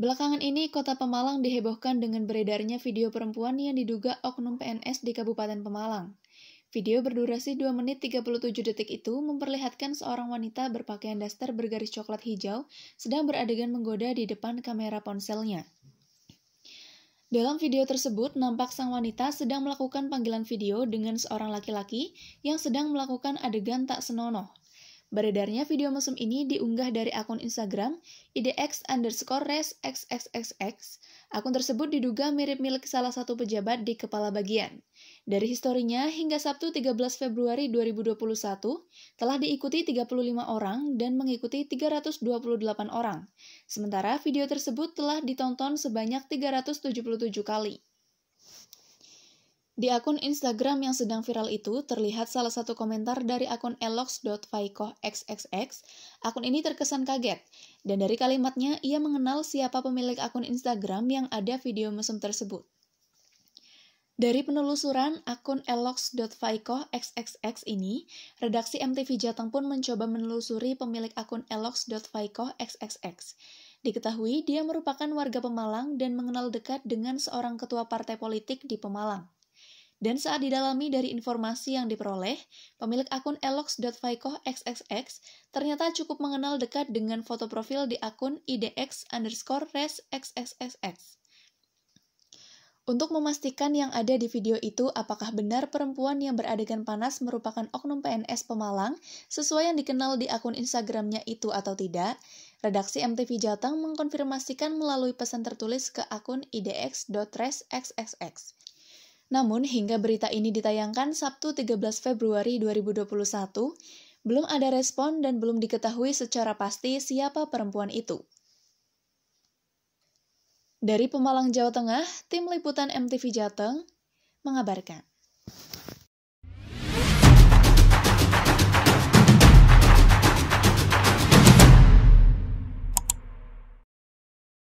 Belakangan ini, kota Pemalang dihebohkan dengan beredarnya video perempuan yang diduga oknum PNS di Kabupaten Pemalang. Video berdurasi 2 menit 37 detik itu memperlihatkan seorang wanita berpakaian daster bergaris coklat hijau sedang beradegan menggoda di depan kamera ponselnya. Dalam video tersebut, nampak sang wanita sedang melakukan panggilan video dengan seorang laki-laki yang sedang melakukan adegan tak senonoh. Beredarnya video mesum ini diunggah dari akun Instagram idx underscore res xxxx. Akun tersebut diduga mirip milik salah satu pejabat di kepala bagian. Dari historinya, hingga Sabtu 13 Februari 2021, telah diikuti 35 orang dan mengikuti 328 orang. Sementara video tersebut telah ditonton sebanyak 377 kali. Di akun Instagram yang sedang viral itu terlihat salah satu komentar dari akun elox.faikohxxx. Akun ini terkesan kaget, dan dari kalimatnya ia mengenal siapa pemilik akun Instagram yang ada video mesum tersebut. Dari penelusuran akun elox.faikohxxx ini, redaksi MTV Jateng pun mencoba menelusuri pemilik akun elox.faikohxxx. Diketahui dia merupakan warga Pemalang dan mengenal dekat dengan seorang ketua partai politik di Pemalang. Dan saat didalami dari informasi yang diperoleh, pemilik akun elox.vaikohxxx ternyata cukup mengenal dekat dengan foto profil di akun idx underscore res xxxx. Untuk memastikan yang ada di video itu apakah benar perempuan yang beradegan panas merupakan oknum PNS Pemalang sesuai yang dikenal di akun Instagramnya itu atau tidak, redaksi MTV Jateng mengkonfirmasikan melalui pesan tertulis ke akun idx.resxxx. Namun, hingga berita ini ditayangkan Sabtu 13 Februari 2021, belum ada respon dan belum diketahui secara pasti siapa perempuan itu. Dari Pemalang, Jawa Tengah, tim liputan MTV Jateng mengabarkan.